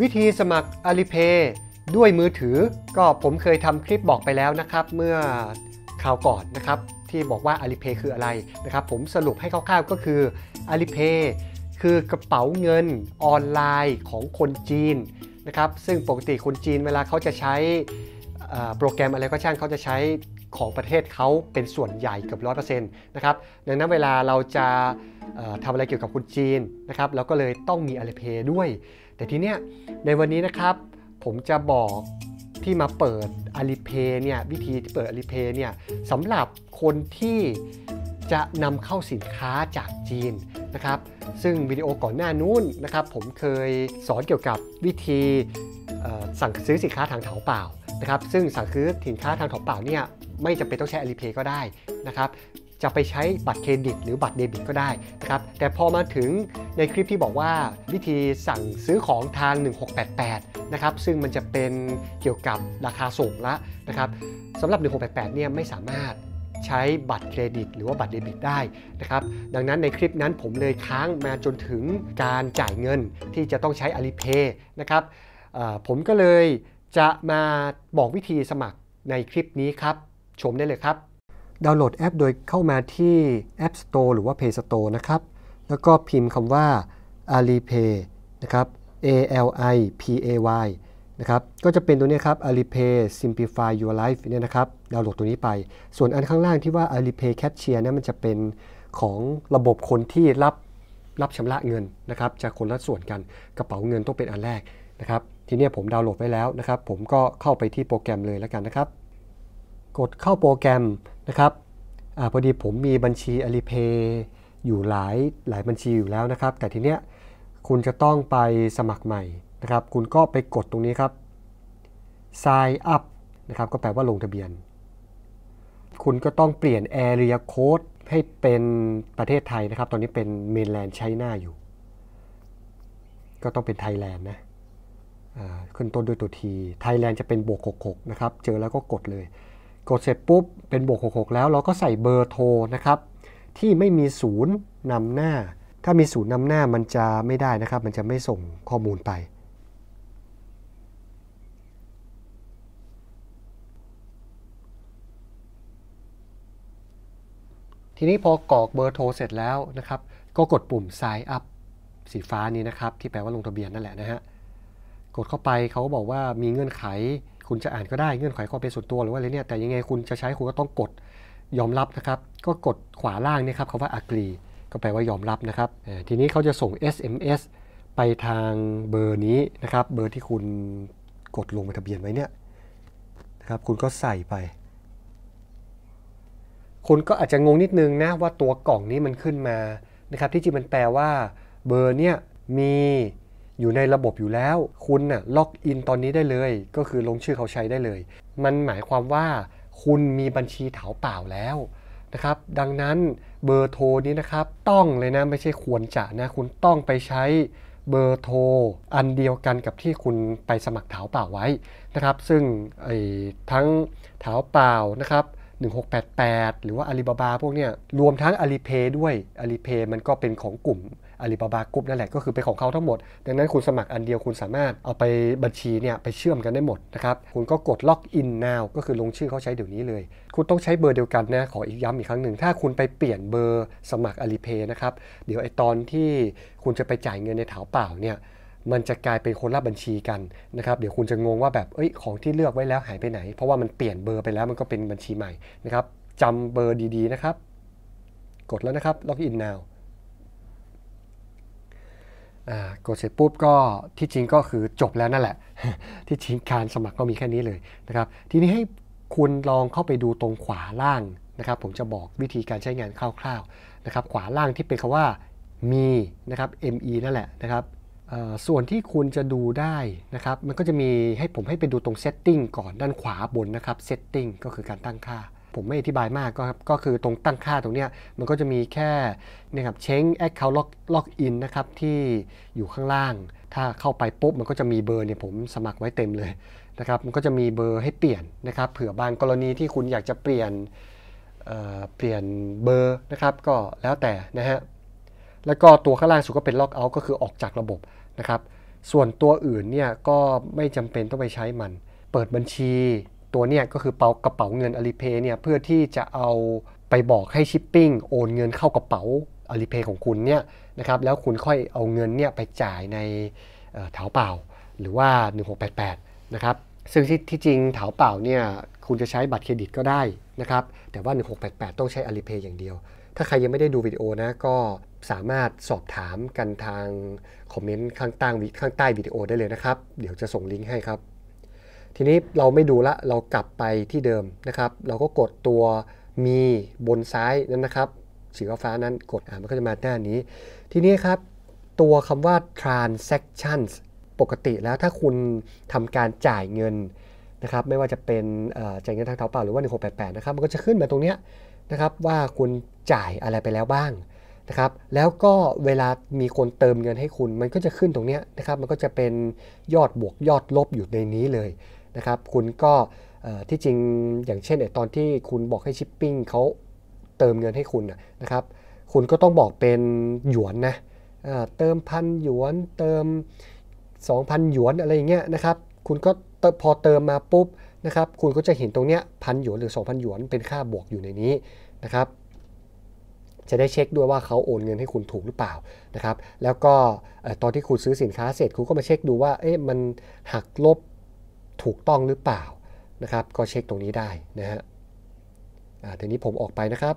วิธีสมัคร Alipay ด้วยมือถือก็ผมเคยทำคลิปบอกไปแล้วนะครับ เมื่อคราวก่อนนะครับ ที่บอกว่า Alipay คืออะไรนะครับ ผมสรุปให้คร่าวๆก็คือ Alipay คือกระเป๋าเงินออนไลน์ของคนจีนนะครับ ซึ่งปกติคนจีนเวลาเขาจะใช้โปรแกรมอะไรก็ช่างเขาจะใช้ของประเทศเขาเป็นส่วนใหญ่เกือบร้อยเปอร์เซ็นต์นะครับ ดังนั้นเวลาเราจะทำอะไรเกี่ยวกับคนจีนนะครับแล้วก็เลยต้องมีอะไรเพย์ด้วย แต่ทีเนี้ยในวันนี้นะครับผมจะบอกที่มาเปิดอาลีเพย์เนี่ยวิธีที่เปิดอาลีเพย์เนี่ยสำหรับคนที่จะนำเข้าสินค้าจากจีนนะครับซึ่งวิดีโอก่อนหน้านู้นนะครับผมเคยสอนเกี่ยวกับวิธีสั่งซื้อสินค้าทางเถาเปล่านะครับซึ่งสั่งซื้อสินค้าทางเถาเปล่าเนี่ยไม่จำเป็นต้องใช้อาลีเพย์ก็ได้นะครับจะไปใช้บัตรเครดิตหรือบัตรเดบิตก็ได้นะครับแต่พอมาถึงในคลิปที่บอกว่าวิธีสั่งซื้อของทาง 1688นะครับซึ่งมันจะเป็นเกี่ยวกับราคาส่งละนะครับสำหรับ 1688 เนี่ยไม่สามารถใช้บัตรเครดิตหรือว่าบัตรเดบิตได้นะครับดังนั้นในคลิปนั้นผมเลยค้างมาจนถึงการจ่ายเงินที่จะต้องใช้อลีเพนะครับผมก็เลยจะมาบอกวิธีสมัครในคลิปนี้ครับ ชมได้เลยครับดาวน์โหลดแอปโดยเข้ามาที่ App Store หรือว่า Play Store นะครับแล้วก็พิมพ์คำว่า Alipay นะครับ A L I P A Y นะครับก็จะเป็นตัวนี้ครับ Alipay Simplify Your Life เนี่ยนะครับดาวน์โหลดตัวนี้ไป ส่วนอันข้างล่างที่ว่า Alipay Cashier นะมันจะเป็นของระบบคนที่รับรับชำระเงินนะครับจะคนละส่วนกันกระเป๋าเงินต้องเป็นอันแรกนะครับทีนี้ผมดาวน์โหลดไว้แล้วนะครับ ผมก็เข้าไปที่โปรแกรมเลยแล้วกันนะครับกดเข้าโปรแกรมนะครับอพอดีผมมีบัญชี Alipay อยู่หลายหลายบัญชีอยู่แล้วนะครับ แต่ทีเนี้ยคุณจะต้องไปสมัครใหม่นะครับ คุณก็ไปกดตรงนี้ครับ sign up นะครับ ก็แปลว่าลงทะเบียน คุณก็ต้องเปลี่ยน area code ให้เป็นประเทศไทยนะครับ ตอนนี้เป็น mainland China อยู่ ก็ต้องเป็นไทยแลนด์นะขึ้นต้นด้วยตัวทีไทยแลนด์จะเป็นบวก66นะครับ เจอแล้วก็กดเลยกดเสร็จปุ๊บเป็นบวก66แล้ว เราก็ใส่เบอร์โทรนะครับ ที่ไม่มีศูนย์นำหน้า ถ้ามีศูนย์นำหน้ามันจะไม่ได้นะครับ มันจะไม่ส่งข้อมูลไป ทีนี้พอกรอกเบอร์โทรเสร็จแล้วนะครับ ก็กดปุ่ม sign up สีฟ้านี้นะครับ ที่แปลว่าลงทะเบียนนั่นแหละนะฮะกดเข้าไปเขาบอกว่ามีเงื่อนไขคุณจะอ่านก็ได้เงื่อนไขความเป็นส่วนตัวหรือว่าอะไรเนี่ยแต่ยังไงคุณจะใช้คุณก็ต้องกดยอมรับนะครับก็กดขวาล่างนี่ครับคาว่า agree ก็แปลว่ายอมรับนะครับทีนี้เขาจะส่ง SMS ไปทางเบอร์นี้นะครับเบอร์ที่คุณกดลงไปทะเบียนไว้เนี่ยนะครับคุณก็ใส่ไป คุณก็อาจจะงงนิดนึงนะว่าตัวกล่องนี้มันขึ้นมานะครับที่จริงมันแปลว่าเบอร์เนี่ยมีอยู่ในระบบอยู่แล้วคุณน่ะล็อกอินตอนนี้ได้เลย ก็คือลงชื่อเขาใช้ได้เลย มันหมายความว่าคุณมีบัญชีถาเปล่าแล้วนะครับดังนั้นเบอร์โทรนี้นะครับต้องเลยนะ ไม่ใช่ควรจะนะ คุณต้องไปใช้เบอร์โทรอันเดียวกันกับที่คุณไปสมัครถาเปล่าไว้นะครับ ซึ่งไอ้ทั้งถาเปล่านะครับ1688 หรือว่าอาลีบาบาพวกเนี้ยรวมทั้งอาลีเพย์ด้วยอาลีเพย์มันก็เป็นของกลุ่มอาลีบาบากรุ๊ปนั่นแหละก็คือเป็นของเขาทั้งหมด ดังนั้นคุณสมัครอันเดียวคุณสามารถเอาไปบัญชีเนี่ยไปเชื่อมกันได้หมดนะครับคุณก็กดล็อกอิน now ก็คือลงชื่อเขาใช้เดี๋ยวนี้เลย คุณต้องใช้เบอร์เดียวกันนะขออีกย้ำอีกครั้งหนึ่ง ถ้าคุณไปเปลี่ยนเบอร์สมัครอาลีเพย์นะครับเดี๋ยวไอตอนที่คุณจะไปจ่ายเงินในแถวเปล่าเนี่ยมันจะกลายเป็นคนละบัญชีกันนะครับเดี๋ยวคุณจะงงว่าแบบเอ้ยของที่เลือกไว้แล้วหายไปไหนเพราะว่ามันเปลี่ยนเบอร์ไปแล้วมันก็เป็นบัญชีใหม่นะครับจำเบอร์ดีๆนะครับกดแล้วนะครับ log in now กดเสร็จปุ๊บก็ที่จริงก็คือจบแล้วนั่นแหละ ที่จริงการสมัครก็มีแค่นี้เลยนะครับทีนี้ให้คุณลองเข้าไปดูตรงขวาล่างนะครับผมจะบอกวิธีการใช้งานคร่าวๆนะครับขวาล่างที่เป็นคำว่ามีนะครับ ME นั่นแหละนะครับส่วนที่คุณจะดูได้นะครับมันก็จะมีให้ผมให้ไปดูตรง Setting ก่อนด้านขวาบนนะครับ Setting ก็คือการตั้งค่าผมไม่อธิบายมากก็ครับก็คือตรงตั้งค่าตรงเนี้ยมันก็จะมีแค่นี่ครับเช้งเคาท์ล็อกล็อกอินะครับที่อยู่ข้างล่างถ้าเข้าไปปุ๊บมันก็จะมีเบอร์เนี่ยผมสมัครไว้เต็มเลยนะครับมันก็จะมีเบอร์ให้เปลี่ยนนะครับเผื่อบางกรณีที่คุณอยากจะเปลี่ยนเเปลี่ยนเบอร์นะครับก็แล้วแต่นะฮะแล้วก็ตัวข้างล่างสุดก็เป็นล็อกเอาท์ก็คือออกจากระบบนะครับ ส่วนตัวอื่นเนี่ยก็ไม่จำเป็นต้องไปใช้มัน เปิดบัญชีตัวเนี้ยก็คือเป๋ากระเป๋าเงินอลีเพย์เนี่ยเพื่อที่จะเอาไปบอกให้ชิปปิ้งโอนเงินเข้ากระเป๋าอลีเพย์ของคุณเนี่ยนะครับแล้วคุณค่อยเอาเงินเนี่ยไปจ่ายในเถาเป่าหรือว่า 1688นะครับซึ่งทที่จริงเถาเป่าเนี่ยคุณจะใช้บัตรเครดิตก็ได้นะครับแต่ว่า1688 ต้องใช้อลีเพย์อย่างเดียว ถ้าใครยังไม่ได้ดูวิดีโอนะก็สามารถสอบถามกันทางคอมเมนต์ข้างใต้วิดีโอได้เลยนะครับเดี๋ยวจะส่งลิงก์ให้ครับทีนี้เราไม่ดูละเรากลับไปที่เดิมนะครับ เราก็กดตัวมีบนซ้ายนั้นนะครับ สีฟ้านั้นกดอ่ามันก็จะมาหน้านี้ ทีนี้ครับตัวคำว่า transactions ปกติแล้วถ้าคุณทำการจ่ายเงินนะครับ ไม่ว่าจะเป็นจ่ายเงินทางเท้าเปล่าหรือว่า 1688นะครับมันก็จะขึ้นมาตรงนี้นะครับว่าคุณจ่ายอะไรไปแล้วบ้างนะครับแล้วก็เวลามีคนเติมเงินให้คุณ มันก็จะขึ้นตรงนี้นะครับ มันก็จะเป็นยอดบวกยอดลบอยู่ในนี้เลยนะครับ คุณก็ที่จริงอย่างเช่นตอนที่คุณบอกให้ชิปปิ้งเขาเติมเงินให้คุณนะครับคุณก็ต้องบอกเป็นหยวนนะเติมพันหยวนเติม 2,000หยวนอะไรอย่างเงี้ยนะครับคุณก็พอเติมมาปุ๊บนะครับคุณก็จะเห็นตรงเนี้ยพันหยวนหรือ 2,000หยวนเป็นค่าบวกอยู่ในนี้นะครับ จะได้เช็คด้วยว่าเขาโอนเงินให้คุณถูกหรือเปล่านะครับแล้วก็ตอนที่คุณซื้อสินค้าเสร็จ คุณก็มาเช็คดูว่าเอ๊ะมันหักลบถูกต้องหรือเปล่านะครับ ก็เช็คตรงนี้ได้นะฮะทีนี้ผมออกไปนะครับ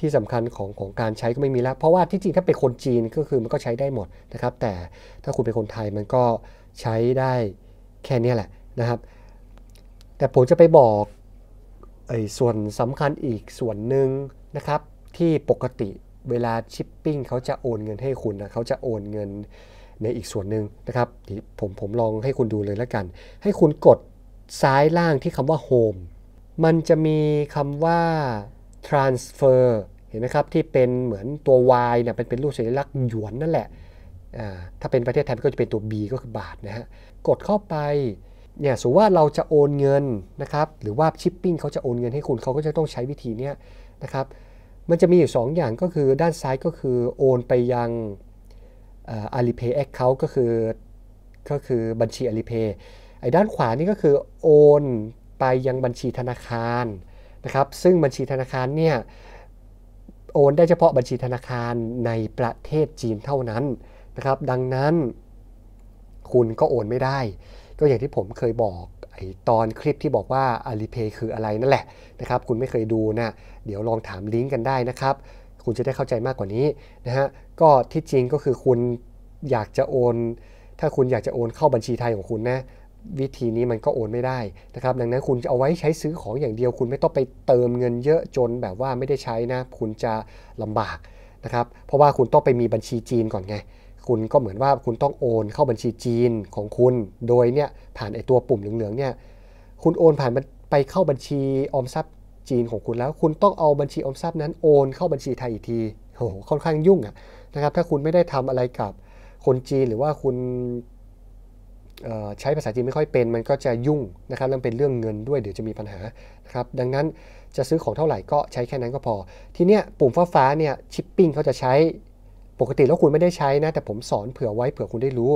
ที่สำคัญของของการใช้ก็ไม่มีแล้ว เพราะว่าที่จริงถ้าเป็นคนจีนก็คือมันก็ใช้ได้หมดนะครับ แต่ถ้าคุณเป็นคนไทยมันก็ใช้ได้แค่นี้แหละนะครับ แต่ผมจะไปบอกไอ้ส่วนสำคัญอีกส่วนหนึ่งนะครับ ที่ปกติเวลาชิปปิ้งเขาจะโอนเงินให้คุณนะเขาจะโอนเงินในอีกส่วนหนึ่งนะครับีผมผมลองให้คุณดูเลยแล้วกัน ให้คุณกดซ้ายล่างที่คำว่า Home มันจะมีคำว่า transfer เห็นไหมครับ ที่เป็นเหมือนตัว Y เนี่ยเป็นเป็นรูปสัญลักษณ์หยวนนั่นแหละถ้าเป็นประเทศไทยก็จะเป็นตัว B ก็คือบาทนะฮะกดเข้าไปเนี่ยสมมติว่าเราจะโอนเงินนะครับหรือว่าชิปปิ้งเขาจะโอนเงินให้คุณเขาก็จะต้องใช้วิธีนี้นะครับมันจะมีอยู่ 2 อย่างก็คือด้านซ้ายก็คือโอนไปยังอาลีเพย์แอคเคาท์ก็คือก็คือบัญชีอาลีเพย์ไอ้ด้านขวานี่ก็คือโอนไปยังบัญชีธนาคารนะครับ ซึ่งบัญชีธนาคารเนี่ยโอนได้เฉพาะบัญชีธนาคารในประเทศจีนเท่านั้นนะครับ ดังนั้นคุณก็โอนไม่ได้ ก็อย่างที่ผมเคยบอกไอตอนคลิปที่บอกว่าอลีเพย์คืออะไรนั่นแหละนะครับ คุณไม่เคยดูนะเดี๋ยวลองถามลิงก์กันได้นะครับคุณจะได้เข้าใจมากกว่านี้นะฮะ ก็ที่จริงก็คือคุณอยากจะโอน ถ้าคุณอยากจะโอนเข้าบัญชีไทยของคุณนะวิธีนี้มันก็โอนไม่ได้นะครับ ดังนั้นคุณจะเอาไว้ใช้ซื้อของอย่างเดียว คุณไม่ต้องไปเติมเงินเยอะจนแบบว่าไม่ได้ใช้นะคุณจะลำบากนะครับ เพราะว่าคุณต้องไปมีบัญชีจีนก่อนไง คุณก็เหมือนว่าคุณต้องโอนเข้าบัญชีจีนของคุณโดยเนี่ยผ่านไอตัวปุ่มเหลืองๆเนี่ยคุณโอนผ่านไปเข้าบัญชีออมทรัพย์จีนของคุณแล้วคุณต้องเอาบัญชีออมทรัพย์นั้นโอนเข้าบัญชีไทยอีกทีโอ้โหค่อนข้างยุ่งอะนะครับถ้าคุณไม่ได้ทำอะไรกับคนจีนหรือว่าคุณใช้ภาษาจีนไม่ค่อยเป็นมันก็จะยุ่งนะครับแล้วเป็นเรื่องเงินด้วยเดี๋ยวจะมีปัญหานะครับดังนั้นจะซื้อของเท่าไหร่ก็ใช้แค่นั้นก็พอ ทีเนี้ยปุ่มฟ้า ฟ้าเนี่ยชิปปิ้งเขาจะใช้ปกติแล้วคุณไม่ได้ใช้นะแต่ผมสอนเผื่อไว้เผื่อคุณได้รู้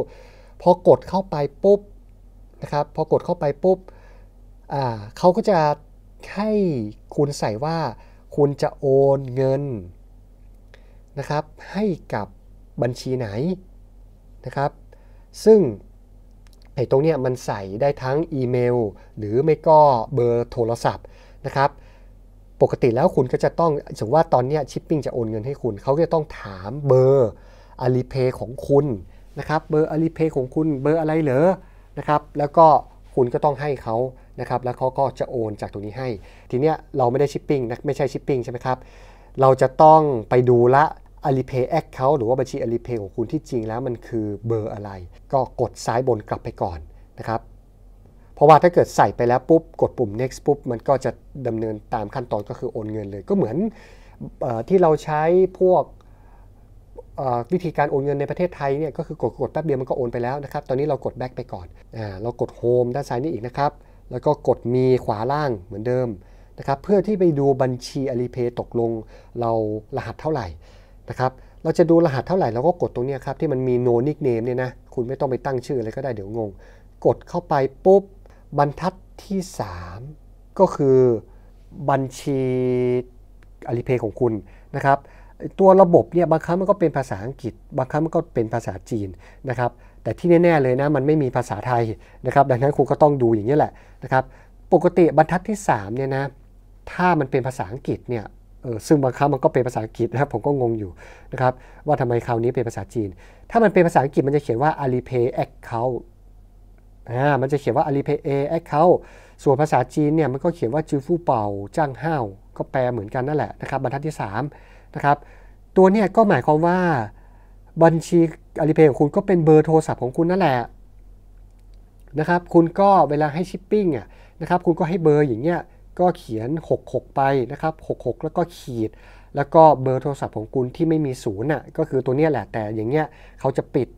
พอกดเข้าไปปุ๊บนะครับพอกดเข้าไปปุ๊บอ่าเขาก็จะให้คุณใส่ว่าคุณจะโอนเงินนะครับให้กับบัญชีไหนนะครับ ซึ่งไอ้ตรงเนี้ยมันใส่ได้ทั้งอีเมล หรือไม่ก็เบอร์โทรศัพท์นะครับปกติแล้วคุณก็จะต้องสมมติว่าตอนเนี้ยชิปปิ้งจะโอนเงินให้คุณ เขาจะต้องถามเบอร์อาลีเพย์ของคุณนะครับเบอร์อาลีเพย์ของคุณเบอร์อะไรเหรอนะครับ แล้วก็คุณก็ต้องให้เขานะครับ แล้วเขาก็จะโอนจากตรงนี้ให้ ทีเนี้ยเราไม่ได้ชิปปิ้งนะ ไม่ใช่ชิปปิ้งใช่ไหมครับ เราจะต้องไปดูละ Alipay Account หรือว่าบัญชี Alipay ของคุณที่จริงแล้วมันคือเบอร์อะไร ก็กดซ้ายบนกลับไปก่อนนะครับ เพราะว่าถ้าเกิดใส่ไปแล้วปุ๊บกดปุ่ม next ปุ๊บมันก็จะดำเนินตามขั้นตอนก็คือโอนเงินเลยก็เหมือนอที่เราใช้พวกวิธีการโอนเงินในประเทศไทยเนี่ยก็คือกดกดแป๊บเดียวมันก็โอนไปแล้วนะครับตอนนี้เรากดแบ็กไปก่อนอเรากดโฮมด้านซ้ายนี่อีกนะครับ แล้วก็กดมีขวาล่างเหมือนเดิมนะครับเพื่อที่ไปดูบัญชีอล i p a y ตกลงเรารหัสเท่าไหร่นะครับ เราจะดูรหัสเท่าไหร่เราก็กดตรงนี้ครับที่มันมีโนนิกเนมเนี่ยนะคุณไม่ต้องไปตั้งชื่ออะไรก็ได้เดี๋ยวงง กดเข้าไปปุ๊บบรรทัดที่ 3 ก็คือบัญชีอล i p a y ของคุณนะครับตัวระบบเนี่ยบางครั้งมันก็เป็นภาษาอังกฤษบางครั้งมันก็เป็นภาษาจีนนะครับแต่ที่แน่ๆเลยนะมันไม่มีภาษาไทยนะครับดังนั้นคุณก็ต้องดูอย่างนี้แหละนะครับปกติบรรทัดที่3เนี่ยนะถ้ามันเป็นภาษาอังกฤษเนี่ยเออซึ่งบางครั้งมันก็เป็นภาษาอังกฤษนะครับผมก็งงอยู่นะครับว่าทำไมคราวนี้เป็นภาษาจีน ถ้ามันเป็นภาษาอังกฤษมันจะเขียนว่า Alipay account อ่ามันจะเขียนว่า Alipay account ส่วนภาษาจีนเนี่ยมันก็เขียนว่าจื้อฟู่เป่าจ้างห้าวก็แปลเหมือนกันนั่นแหละนะครับบรรทัดที่ 3นะครับ ตัวเนี้ยก็หมายความว่าบัญชีอาลีเพย์ของคุณก็เป็นเบอร์โทรศัพท์ของคุณนั่นแหละนะครับ คุณก็เวลาให้ชิปปิ้งอ่ะนะครับ คุณก็ให้เบอร์อย่างเงี้ยก็เขียน 66 ไปนะครับ66 แล้วก็ขีด แล้วก็เบอร์โทรศัพท์ของคุณที่ไม่มีศูนย์อ่ะก็คือตัวเนี้ยแหละแต่อย่างเงี้ยเขาจะปิด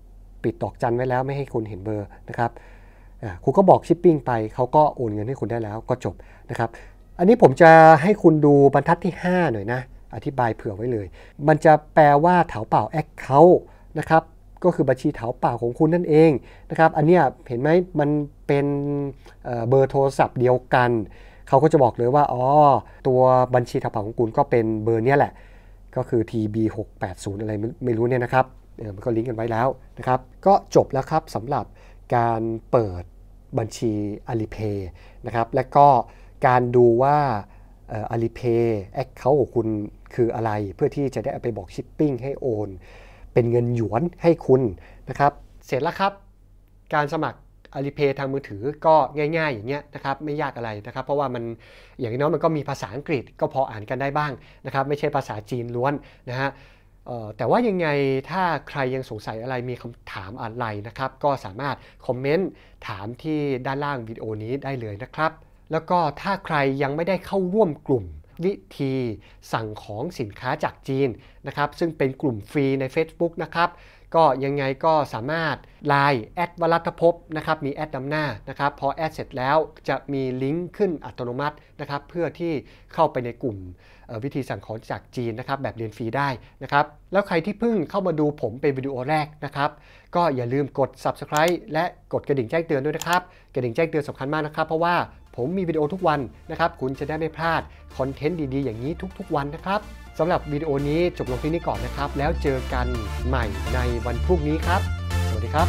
ปิดดอกจันไว้แล้วไม่ให้คุณเห็นเบอร์นะครับคุณก็บอกชิปปิ้งไปเขาก็โอนเงินให้คุณได้แล้วก็จบนะครับอันนี้ผมจะให้คุณดูบรรทัดที่ 5 หน่อยนะอธิบายเผื่อไว้เลย มันจะแปลว่าเถาเป่าแอคเคาท์นะครับ ก็คือบัญชีเถาเป่าของคุณนั่นเองนะครับ อันนี้เห็นไหม มันเป็นเบอร์โทรศัพท์เดียวกัน เขาก็จะบอกเลยว่า อ๋อ ตัวบัญชีเถาเป่าของคุณก็เป็นเบอร์เนี้ยแหละ ก็คือ TB680 อะไรไม่รู้เนี่ยนะครับ มันก็ลิงก์กันไว้แล้วนะครับ ก็จบแล้วครับสำหรับการเปิดบัญชี Alipay นะครับ และก็การดูว่า Alipay แอคเคาท์ของคุณคืออะไร เพื่อที่จะได้ไปบอกชิปปิ้งให้โอน เป็นเงินหยวนให้คุณนะครับเสร็จแล้วครับการสมัครอลีเพย์ทางมือถือก็ง่าย ๆ อย่างเงี้ยนะครับไม่ยากอะไรนะครับ เพราะว่ามันอย่างน้อยมันก็มีภาษาอังกฤษก็พออ่านกันได้บ้างนะครับไม่ใช่ภาษาจีนล้วนนะฮะแต่ว่ายังไงถ้าใครยังสงสัยอะไรมีคำถามอะไรนะครับ ก็สามารถคอมเมนต์ ถามที่ด้านล่างวิดีโอนี้ได้เลยนะครับแล้วก็ถ้าใครยังไม่ได้เข้าร่วมกลุ่มวิธีสั่งของสินค้าจากจีนนะครับซึ่งเป็นกลุ่มฟรีใน Facebook นะครับก็ยังไงก็สามารถไลน์แอดวรัตภพนะครับมีแอดนำหน้านะครับพอแอดเสร็จแล้วจะมีลิงก์ขึ้นอัตโนมัตินะครับเพื่อที่เข้าไปในกลุ่มวิธีสั่งของจากจีนนะครับแบบเรียนฟรีได้นะครับแล้วใครที่เพิ่งเข้ามาดูผมเป็นวิดีโอแรกนะครับ ก็อย่าลืมกด subscribe และกดกระดิ่งแจ้งเตือนด้วยนะครับกระดิ่งแจ้งเตือนสำคัญมากนะครับเพราะว่าผมมีวิดีโอทุกวันนะครับ คุณจะได้ไม่พลาดคอนเทนต์ดีๆอย่างนี้ทุก ๆ วันนะครับสำหรับวิดีโอนี้จบลงที่นี่ก่อนนะครับ แล้วเจอกันใหม่ในวันพรุ่งนี้ครับ สวัสดีครับ